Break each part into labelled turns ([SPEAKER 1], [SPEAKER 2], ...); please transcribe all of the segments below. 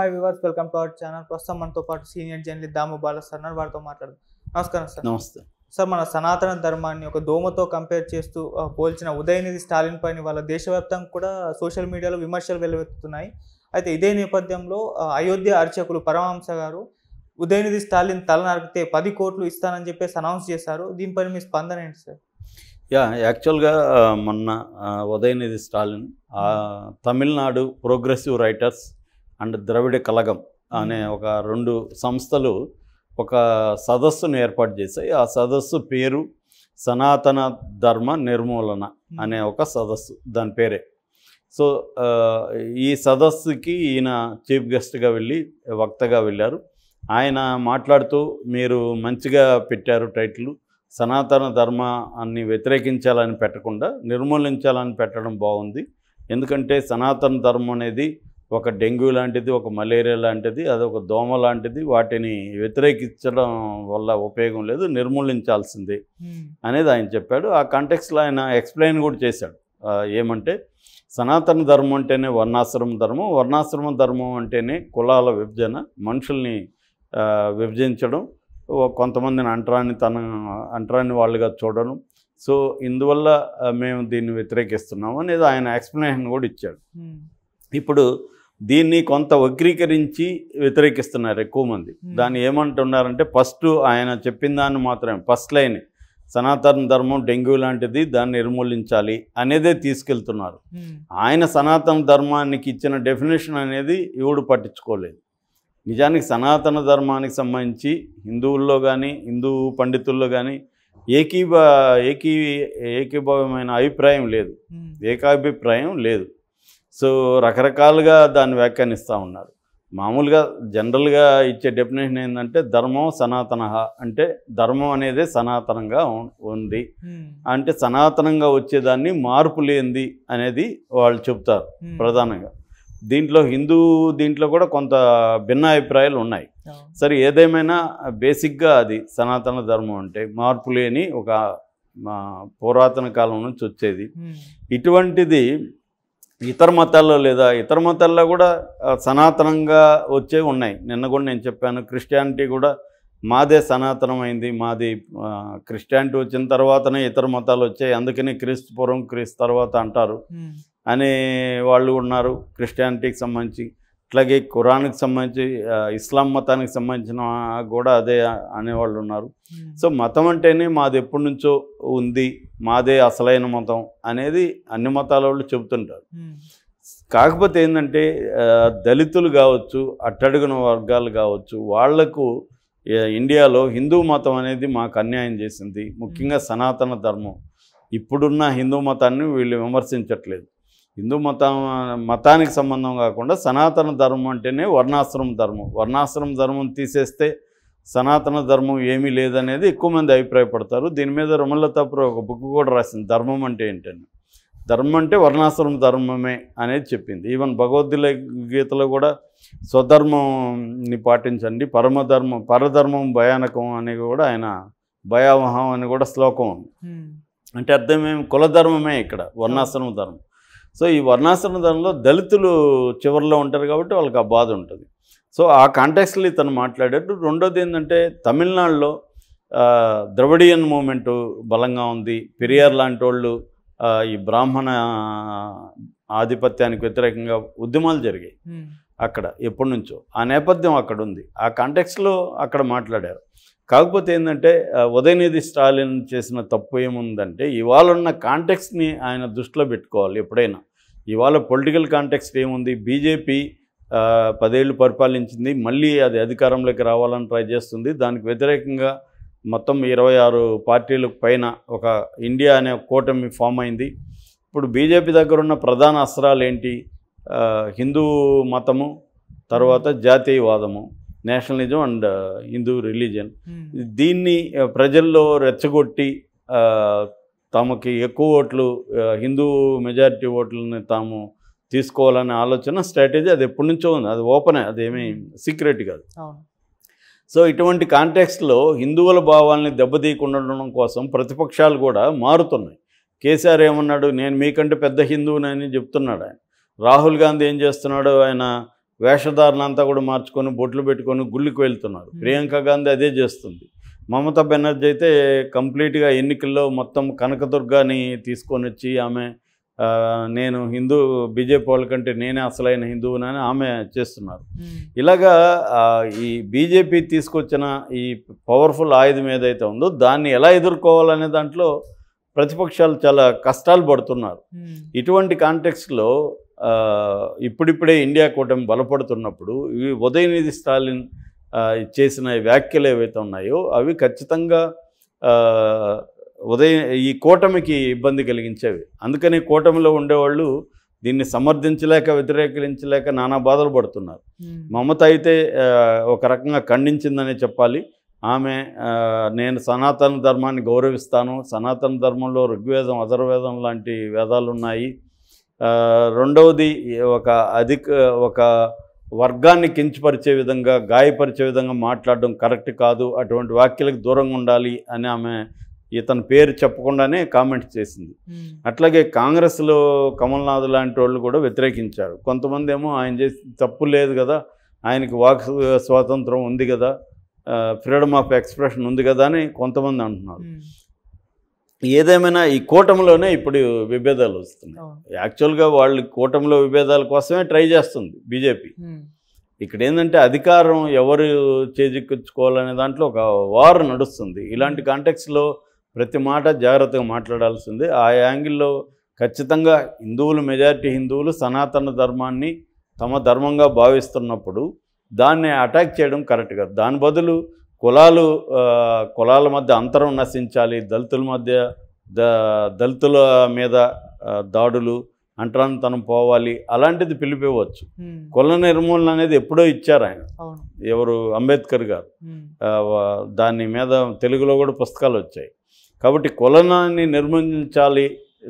[SPEAKER 1] Hi viewers welcome to our channel ప్రస్తుతం మనతో పాటు senior journalist Damu Bala sir వారితో మాట్లాడదాం నమస్కారం సార్ నమస్తే సార్ మన సనాతన ధర్మాన్ని ఒక దోమతో కంపేర్ చేస్తూ పోల్చిన ఉదయనిధి స్టాలిన్ పైన వాళ్ళ దేశవ్యాప్తంగా కూడా సోషల్ మీడియాలో విమర్శలు వెలువెత్తుతున్నాయి అయితే ఇదే నేపథ్యంలో అయోధ్య అర్చకులు పరమహంస గారు ఉదయనిధి స్టాలిన్ తల నరికితే పది కోట్లు ఇస్తానని చెప్పేసి అనౌన్స్ చేశారు దీనిపై మీ స్పందన ఏంటి సార్ యా యాక్చువల్గా మొన్న Udhayanidhi Stalin Tamil Nadu progressive writers and Dravida Kazhagam అనే ఒక రెండు సంస్థలు ఒక సదస్సును ఏర్పాటు చేశాయి ఆ సదస్సు పేరు సనాతన ధర్మ నిర్మూలన అనే ఒక సదస్సు దాని పేరే సో ఈ సదస్సుకి ఈయన చీఫ్ గెస్ట్గా వెళ్ళి వక్తగా వెళ్ళారు ఆయన మాట్లాడుతూ మీరు మంచిగా పెట్టారు టైటిల్ సనాతన ధర్మాన్ని వ్యతిరేకించాలని పెట్టకుండా నిర్మూలించాలని పెట్టడం బాగుంది ఎందుకంటే సనాతన ధర్మం అనేది ఒక డెంగ్యూ లాంటిది ఒక మలేరియా లాంటిది అదొక దోమ లాంటిది వాటిని వ్యతిరేకించడం వల్ల ఉపయోగం లేదు నిర్మూలించాల్సింది అనేది ఆయన చెప్పాడు ఆ కంటెక్స్లో ఆయన ఎక్స్ప్లెయిన్ కూడా చేశాడు ఏమంటే సనాతన ధర్మం అంటేనే వర్ణాశ్రమ ధర్మం వర్ణాశ్రమ ధర్మం అంటేనే కులాల విభజన మనుషుల్ని విభజించడం కొంతమందిని అంటరాన్ని తన అంటరాన్ని వాళ్ళుగా చూడడం సో ఇందువల్ల మేము దీన్ని వ్యతిరేకిస్తున్నాము అనేది ఆయన ఎక్స్ప్లెనేషన్ కూడా ఇచ్చాడు ఇప్పుడు దీన్ని కొంత వక్రీకరించి వ్యతిరేకిస్తున్నారు ఎక్కువ మంది hmm. దాన్ని ఏమంటున్నారంటే ఫస్ట్ ఆయన చెప్పిన దాన్ని మాత్రమే ఫస్ట్ లైన్ సనాతన ధర్మం డెంగ్యూ లాంటిది దాన్ని నిర్మూలించాలి అనేదే తీసుకెళ్తున్నారు hmm. ఆయన సనాతన ధర్మానికి ఇచ్చిన డెఫినేషన్ అనేది ఎవడు పట్టించుకోలేదు నిజానికి సనాతన ధర్మానికి సంబంధించి హిందువుల్లో కానీ హిందూ పండితుల్లో కానీ ఏకీభా ఏకీ ఏకీభావమైన అభిప్రాయం లేదు hmm. ఏకాభిప్రాయం లేదు సో రకరకాలుగా దాన్ని వ్యాఖ్యానిస్తూ ఉన్నారు మామూలుగా జనరల్గా ఇచ్చే డెఫినేషన్ ఏంటంటే ధర్మం సనాతన అంటే ధర్మం అనేది సనాతనంగా ఉంది అంటే సనాతనంగా వచ్చేదాన్ని మార్పు లేనిది అనేది వాళ్ళు చెప్తారు ప్రధానంగా దీంట్లో హిందూ దీంట్లో కూడా కొంత భిన్న అభిప్రాయాలు ఉన్నాయి సరే ఏదేమైనా బేసిక్గా అది సనాతన ధర్మం అంటే మార్పు లేని ఒక పురాతన కాలం నుంచి వచ్చేది ఇటువంటిది ఇతర మతాల్లో లేదా ఇతర మతాల్లో కూడా సనాతనంగా వచ్చే ఉన్నాయి నిన్న కూడా నేను చెప్పాను క్రిస్టియానిటీ కూడా మాదే సనాతనమైంది మాది క్రిస్టియానిటీ వచ్చిన తర్వాతనే ఇతర మతాలు వచ్చాయి అందుకని క్రీస్తు పూర్వం క్రీస్తు తర్వాత అంటారు అనే వాళ్ళు ఉన్నారు క్రిస్టియానిటీకి సంబంధించి అట్లాగే ఖురాన్కి సంబంధించి ఇస్లాం మతానికి సంబంధించిన కూడా అదే అనేవాళ్ళు ఉన్నారు సో మతం అంటేనే మాది ఎప్పటి నుంచో ఉంది మాదే అసలైన మతం అనేది అన్ని మతాల వాళ్ళు చెబుతుంటారు కాకపోతే ఏంటంటే దళితులు కావచ్చు అట్టడుగున వర్గాలు కావచ్చు వాళ్లకు ఇండియాలో హిందూ మతం అనేది మాకు అన్యాయం చేసింది ముఖ్యంగా సనాతన ధర్మం ఇప్పుడున్న హిందూ మతాన్ని వీళ్ళు విమర్శించట్లేదు హిందూ మతం మతానికి సంబంధం కాకుండా సనాతన ధర్మం అంటేనే వర్ణాశ్రమ ధర్మం వర్ణాశ్రమ ధర్మం తీసేస్తే సనాతన ధర్మం ఏమీ లేదనేది ఎక్కువ మంది అభిప్రాయపడతారు దీని మీద తప్పుడు ఒక బుక్ కూడా రాసింది ధర్మం అంటే ఏంటని ధర్మం అంటే వర్ణాశ్రమ ధర్మమే అనేది చెప్పింది ఈవెన్ భగవద్గీల గీతలో కూడా స్వధర్మంని పాటించండి పరమధర్మం పరధర్మం భయానకం అని కూడా ఆయన భయావహం అని కూడా శ్లోకం అంటే అర్థమేమి కులధర్మమే ఇక్కడ వర్ణాశ్రమ ధర్మం సో ఈ వర్ణాశ్రమ దానిలో దళితులు చివరిలో ఉంటారు కాబట్టి వాళ్ళకి ఆ బాధ ఉంటుంది సో ఆ కాంటాక్స్లో తను మాట్లాడేట్టు రెండోది ఏంటంటే తమిళనాడులో ద్రవిడియన్ మూమెంటు బలంగా ఉంది పెరియార్ లాంటి వాళ్ళు ఈ బ్రాహ్మణ ఆధిపత్యానికి వ్యతిరేకంగా ఉద్యమాలు జరిగాయి అక్కడ ఎప్పటి నుంచో ఆ నేపథ్యం అక్కడ ఉంది ఆ కాంటెక్స్లో అక్కడ మాట్లాడారు కాకపోతే ఏంటంటే ఉదయనిధి స్టాలిన్ చేసిన తప్పు ఏముందంటే ఇవాళ ఉన్న కాంటెక్స్ట్ని ఆయన దృష్టిలో పెట్టుకోవాలి ఎప్పుడైనా ఇవాళ పొలిటికల్ కాంటెక్స్ట్ ఏముంది బీజేపీ పదేళ్ళు పరిపాలించింది మళ్ళీ అది అధికారంలోకి రావాలని ట్రై చేస్తుంది దానికి వ్యతిరేకంగా మొత్తం ఇరవై ఆరు పార్టీలకు పైన ఒక ఇండియా అనే కూటమి ఫామ్ అయింది ఇప్పుడు బీజేపీ దగ్గర ఉన్న ప్రధాన అస్త్రాలు ఏంటి హిందూ మతము తర్వాత జాతీయవాదము nationalism and Hindu religion hmm. దీన్ని ప్రజల్లో రెచ్చగొట్టి తమకి ఎక్కువ ఓట్లు హిందూ మెజారిటీ ఓట్లని తాము తీసుకోవాలనే ఆలోచన స్ట్రాటజీ అది ఎప్పటి నుంచో ఉంది అది ఓపెనే అదేమీ hmm. సీక్రెట్ కాదు సో ఇటువంటి కాంటెక్స్ట్లో హిందువుల భావాల్ని దెబ్బతీయకుండా కోసం ప్రతిపక్షాలు కూడా మారుతున్నాయి కేసీఆర్ ఏమన్నాడు నేను మీకంటే పెద్ద హిందువునని చెప్తున్నాడు ఆయన రాహుల్ గాంధీ ఏం చేస్తున్నాడు ఆయన వేషధారులంతా కూడా మార్చుకొని బొట్లు పెట్టుకొని గుళ్ళికి వెళ్తున్నారు ప్రియాంక గాంధీ అదే చేస్తుంది మమతా బెనర్జీ అయితే కంప్లీట్గా ఎన్నికల్లో మొత్తం కనకదుర్గాని తీసుకొని వచ్చి ఆమె నేను హిందూ బీజేపీ వాళ్ళ కంటే నేనే అసలైన హిందువునని ఆమె చేస్తున్నారు ఇలాగా ఈ బీజేపీ తీసుకొచ్చిన ఈ పవర్ఫుల్ ఆయుధం ఏదైతే ఉందో దాన్ని ఎలా ఎదుర్కోవాలనే దాంట్లో ప్రతిపక్షాలు చాలా కష్టాలు పడుతున్నారు ఇటువంటి కాంటెక్స్లో ఇప్పుడిప్పుడే ఇండియా కూటమి బలపడుతున్నప్పుడు ఇవి ఉదయనిధి స్టాలిన్ చేసిన వ్యాఖ్యలు ఏవైతే ఉన్నాయో అవి ఖచ్చితంగా ఉదయం ఈ కూటమికి ఇబ్బంది కలిగించేవి అందుకని కూటమిలో ఉండేవాళ్ళు దీన్ని సమర్థించలేక వ్యతిరేకించలేక నానా బాధలు పడుతున్నారు మమత అయితే ఒక రకంగా ఖండించిందనే చెప్పాలి ఆమె నేను సనాతన ధర్మాన్ని గౌరవిస్తాను సనాతన ధర్మంలో ఋగ్వేదం అధర్వేదం లాంటి వేదాలు ఉన్నాయి రెండవది ఒక అధిక ఒక వర్గాన్ని కించపరిచే విధంగా గాయపరిచే విధంగా మాట్లాడడం కరెక్ట్ కాదు అటువంటి వ్యాఖ్యలకు దూరంగా ఉండాలి అని ఆమె ఇతని పేరు చెప్పకుండానే కామెంట్ చేసింది అట్లాగే కాంగ్రెస్లో కమల్నాథ్ లాంటి వాళ్ళు కూడా వ్యతిరేకించారు కొంతమంది ఏమో ఆయన చేసి తప్పు లేదు కదా ఆయనకి వాక్ స్వాతంత్రం ఉంది కదా ఫ్రీడమ్ ఆఫ్ ఎక్స్ప్రెషన్ ఉంది కదా అని కొంతమంది అంటున్నారు ఏదేమైనా ఈ కూటమిలోనే ఇప్పుడు విభేదాలు వస్తున్నాయి యాక్చువల్గా వాళ్ళు కూటమిలో విభేదాల కోసమే ట్రై చేస్తుంది బీజేపీ ఇక్కడ ఏంటంటే అధికారం ఎవరు చేజిక్కించుకోవాలనే దాంట్లో ఒక వార్ నడుస్తుంది ఇలాంటి కాంటెక్స్లో ప్రతి మాట జాగ్రత్తగా మాట్లాడాల్సింది ఆ యాంగిల్లో ఖచ్చితంగా హిందువులు మెజారిటీ హిందువులు సనాతన ధర్మాన్ని తమ ధర్మంగా భావిస్తున్నప్పుడు దాన్ని అటాక్ చేయడం కరెక్ట్ కాదు దాని బదులు కులాలు కులాల మధ్య అంతరం నశించాలి దళితుల మధ్య ద దళితుల మీద దాడులు అంటరాంతనం పోవాలి అలాంటిది పిలిపివచ్చు కుల నిర్మూలన అనేది ఎప్పుడో ఇచ్చారు ఆయన ఎవరు అంబేద్కర్ గారు దాని మీద తెలుగులో కూడా పుస్తకాలు వచ్చాయి కాబట్టి కులనాన్ని నిర్మూలించాలి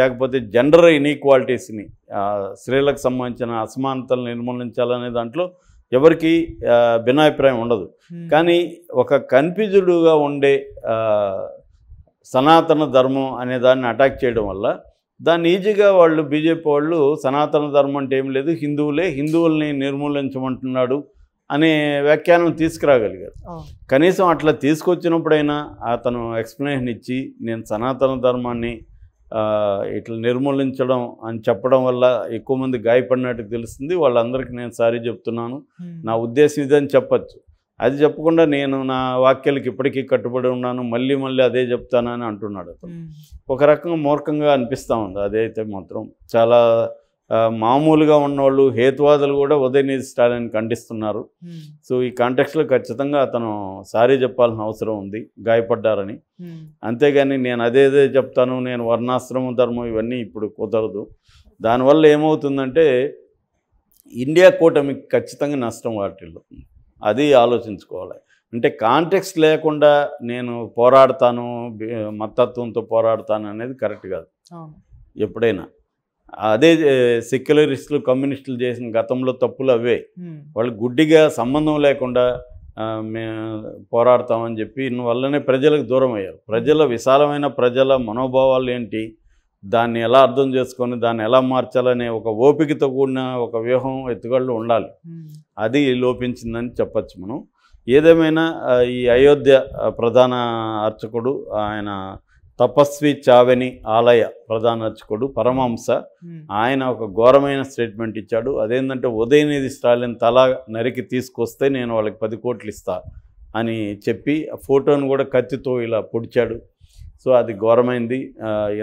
[SPEAKER 1] లేకపోతే జెండర్ ఇన్ఈక్వాలిటీస్ని స్త్రీలకు సంబంధించిన అసమానతలు నిర్మూలించాలనే దాంట్లో ఎవరికి భిన్నాభిప్రాయం ఉండదు కానీ ఒక కన్ఫ్యూజుడుగా ఉండే సనాతన ధర్మం అనే దాన్ని అటాక్ చేయడం వల్ల దాన్ని ఈజీగా వాళ్ళు బీజేపీ వాళ్ళు సనాతన ధర్మం అంటే ఏం లేదు హిందువులే హిందువుల్ని నిర్మూలించమంటున్నాడు అనే వ్యాఖ్యానం తీసుకురాగలిగారు కనీసం అట్లా తీసుకొచ్చినప్పుడైనా అతను ఎక్స్ప్లెనేషన్ ఇచ్చి నేను సనాతన ధర్మాన్ని ఇట్లా నిర్మూలించడం అని చెప్పడం వల్ల ఎక్కువ మంది గాయపడినట్టు తెలుస్తుంది వాళ్ళందరికీ నేను సారీ చెప్తున్నాను నా ఉద్దేశం ఇదని చెప్పచ్చు అది చెప్పకుండా నేను నా వాక్యాలకి ఇప్పటికీ కట్టుబడి ఉన్నాను మళ్ళీ మళ్ళీ అదే చెప్తానని అంటున్నాడు ఒక రకంగా మూర్ఖంగా అనిపిస్తూ ఉంది అదైతే మాత్రం చాలా మామూలుగా ఉన్నవాళ్ళు హేతువాదులు కూడా ఉదయనిధి స్టాలిన్ ఖండిస్తున్నారు hmm. సో ఈ కాంటెక్స్లో ఖచ్చితంగా అతను సారీ చెప్పాల్సిన అవసరం ఉంది గాయపడ్డారని hmm. అంతేగాని నేను అదేదే చెప్తాను నేను వర్ణాశ్రమం ధర్మం ఇవన్నీ ఇప్పుడు కుదరదు దానివల్ల ఏమవుతుందంటే ఇండియా కూటమికి ఖచ్చితంగా నష్టం వాటిల్లో అది ఆలోచించుకోవాలి అంటే కాంటెక్స్ లేకుండా నేను పోరాడతాను మతత్వంతో పోరాడతాను అనేది కరెక్ట్ కాదు ఎప్పుడైనా అదే సెక్యులరిస్టులు కమ్యూనిస్టులు చేసిన గతంలో తప్పులు అవే వాళ్ళు గుడ్డిగా సంబంధం లేకుండా పోరాడతామని చెప్పి వల్లనే ప్రజలకు దూరం అయ్యారు ప్రజల విశాలమైన ప్రజల మనోభావాలు ఏంటి దాన్ని ఎలా అర్థం చేసుకొని దాన్ని ఎలా మార్చాలనే ఒక ఓపికతో కూడిన ఒక వ్యూహం ఎత్తుగళ్ళు ఉండాలి అది లోపించిందని చెప్పచ్చు మనం ఏదేమైనా ఈ అయోధ్య ప్రధాన అర్చకుడు ఆయన తపస్వి చావెని ఆలయ ప్రధానార్చకుడు పరమహంస ఆయన ఒక ఘోరమైన స్టేట్మెంట్ ఇచ్చాడు అదేంటంటే ఉదయనిధి స్టాలిన్ తల నరికి తీసుకొస్తే నేను వాళ్ళకి పది కోట్లు ఇస్తా అని చెప్పి ఫోటోను కూడా కత్తితో ఇలా పొడిచాడు సో అది ఘోరమైంది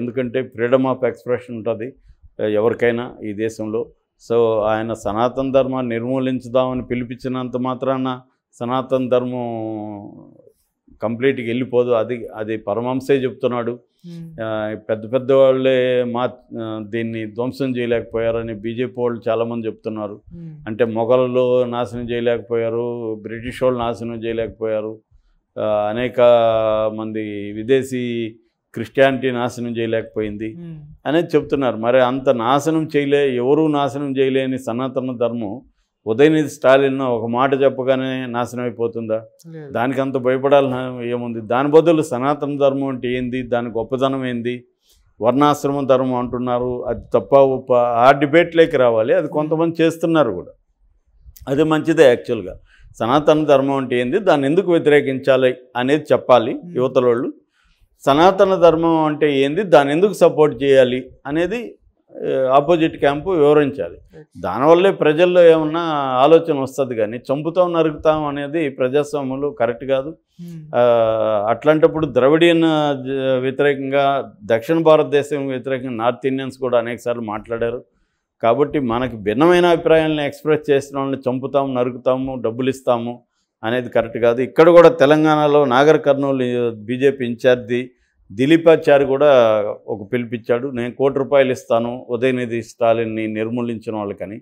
[SPEAKER 1] ఎందుకంటే ఫ్రీడమ్ ఆఫ్ ఎక్స్ప్రెషన్ ఉంటుంది ఎవరికైనా ఈ దేశంలో సో ఆయన సనాతన ధర్మాన్ని నిర్మూలించుదామని పిలిపించినంత మాత్రాన సనాతన ధర్మం కంప్లీట్గా వెళ్ళిపోదు అది అది పరమంశే చెప్తున్నాడు పెద్ద పెద్ద వాళ్ళే మా దీన్ని ధ్వంసం చేయలేకపోయారని బీజేపీ వాళ్ళు చాలామంది చెప్తున్నారు అంటే మొఘలు నాశనం చేయలేకపోయారు బ్రిటిష్ వాళ్ళు నాశనం చేయలేకపోయారు అనేక మంది విదేశీ క్రిస్టియానిటీ నాశనం చేయలేకపోయింది అనేది చెప్తున్నారు మరి అంత నాశనం చేయలే ఎవరూ నాశనం చేయలేని సనాతన ధర్మం ఉదయనిధి స్టాలిన్ ఒక మాట చెప్పగానే నాశనం అయిపోతుందా దానికి అంత భయపడాలి ఏముంది దాని బదులు సనాతన ధర్మం అంటే ఏంది దాని గొప్పతనం ఏంది వర్ణాశ్రమ ధర్మం అంటున్నారు అది తప్ప ఉప్ప ఆ డిబేట్లోకి రావాలి అది కొంతమంది చేస్తున్నారు కూడా అది మంచిదే యాక్చువల్గా సనాతన ధర్మం అంటే ఏంది దాన్ని ఎందుకు వ్యతిరేకించాలి అనేది చెప్పాలి యువతలోళ్ళు సనాతన ధర్మం అంటే ఏంది దాన్ని ఎందుకు సపోర్ట్ చేయాలి అనేది ఆపోజిట్ క్యాంపు వివరించాలి దానివల్లే ప్రజల్లో ఏమన్నా ఆలోచన వస్తుంది కానీ చంపుతాం నరుకుతాం అనేది ప్రజాస్వాములు కరెక్ట్ కాదు hmm. అట్లాంటప్పుడు ద్రవిడియన్ వ్యతిరేకంగా దక్షిణ భారతదేశం వ్యతిరేకంగా నార్త్ ఇండియన్స్ కూడా అనేకసార్లు మాట్లాడారు కాబట్టి మనకి భిన్నమైన అభిప్రాయాలను ఎక్స్ప్రెస్ చేసిన వాళ్ళని చంపుతాము నరుకుతాము డబ్బులు ఇస్తాము అనేది కరెక్ట్ కాదు ఇక్కడ కూడా తెలంగాణలో Nagarkurnool BJP in charge Dilipachari కూడా ఒక పిలిపించాడు నేను కోటి రూపాయలు ఇస్తాను ఉదయనిధి స్టాలిన్ని నిర్మూలించిన వాళ్ళకని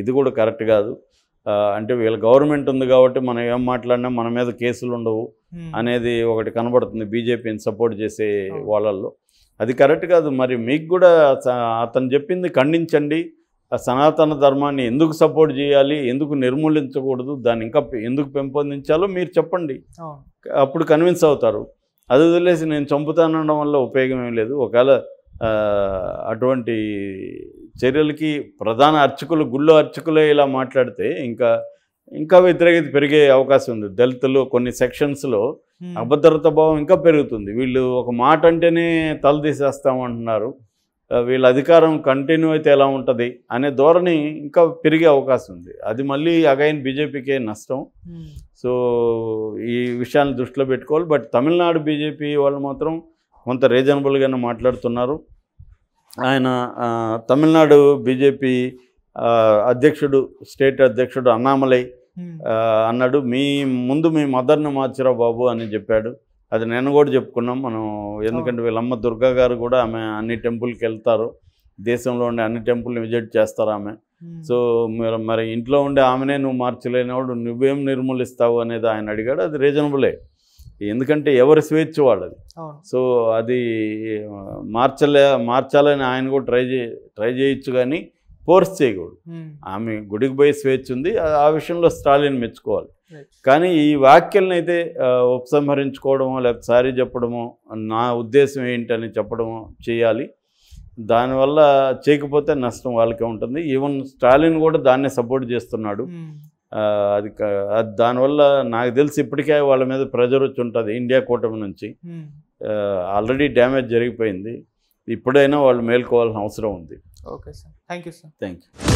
[SPEAKER 1] ఇది కూడా కరెక్ట్ కాదు అంటే వీళ్ళ గవర్నమెంట్ ఉంది కాబట్టి మనం ఏం మాట్లాడినా మన మీద కేసులు ఉండవు అనేది ఒకటి కనబడుతుంది బీజేపీని సపోర్ట్ చేసే వాళ్ళల్లో అది కరెక్ట్ కాదు మరి మీకు కూడా అతను చెప్పింది ఖండించండి సనాతన ధర్మాన్ని ఎందుకు సపోర్ట్ చేయాలి ఎందుకు నిర్మూలించకూడదు దాన్ని ఇంకా ఎందుకు పెంపొందించాలో మీరు చెప్పండి అప్పుడు కన్విన్స్ అవుతారు అది వదిలేసి నేను చంపుతానడం వల్ల ఉపయోగం ఏం లేదు ఒకవేళ అటువంటి చర్యలకి ప్రధాన అర్చకులు గుళ్ళో అర్చకులే ఇలా మాట్లాడితే ఇంకా ఇంకా వ్యతిరేకత పెరిగే అవకాశం ఉంది దళితులు కొన్ని సెక్షన్స్లో అభద్రత భావం ఇంకా పెరుగుతుంది వీళ్ళు ఒక మాట అంటేనే తలదీసేస్తామంటున్నారు వీళ్ళ అధికారం కంటిన్యూ అయితే ఎలా ఉంటుంది అనే ధోరణి ఇంకా పెరిగే అవకాశం ఉంది అది మళ్ళీ అగైన్ బీజేపీకే నష్టం సో ఈ విషయాన్ని దృష్టిలో పెట్టుకోవాలి బట్ తమిళనాడు బీజేపీ వాళ్ళు మాత్రం కొంత రీజనబుల్గానే మాట్లాడుతున్నారు ఆయన తమిళనాడు బీజేపీ అధ్యక్షుడు స్టేట్ అధ్యక్షుడు అన్నామలై అన్నాడు మీ ముందు మీ మదర్ని మార్చిరా బాబు అని చెప్పాడు అది నేను కూడా చెప్పుకున్నాం మనం ఎందుకంటే వీళ్ళమ్మ దుర్గా గారు కూడా ఆమె అన్ని టెంపుల్కి వెళ్తారు దేశంలో ఉండే అన్ని టెంపుల్ని విజిట్ చేస్తారు ఆమె hmm. సో మీరు మరి ఇంట్లో ఉండే ఆమెనే నువ్వు మార్చలేనివాడు నువ్వేం నిర్మూలిస్తావు అనేది ఆయన అడిగాడు అది రీజనబులే ఎందుకంటే ఎవరి స్వేచ్ఛ వాళ్ళది సో అది మార్చలే మార్చాలని ఆయన కూడా ట్రై చే ట్రై చేయొచ్చు కానీ ఫోర్స్ చేయకూడదు hmm. ఆమె గుడికి పోయి స్వేచ్ఛ ఉంది ఆ విషయంలో స్టాలిన్ మెచ్చుకోవాలి కానీ ఈ వ్యాఖ్యలను అయితే ఉపసంహరించుకోవడమో లేకపోతే సారీ చెప్పడమో నా ఉద్దేశం ఏంటని చెప్పడమో చేయాలి దానివల్ల చేయకపోతే నష్టం వాళ్ళకే ఉంటుంది ఈవెన్ స్టాలిన్ కూడా దాన్నే సపోర్ట్ చేస్తున్నాడు అది దానివల్ల నాకు తెలిసి ఇప్పటికే వాళ్ళ మీద ప్రెజర్ వచ్చి ఉంటుంది ఇండియా కూటమి నుంచి ఆల్రెడీ డ్యామేజ్ జరిగిపోయింది ఇప్పుడైనా వాళ్ళు మేల్కోవాల్సిన అవసరం ఉంది okay sir thank you sir thank you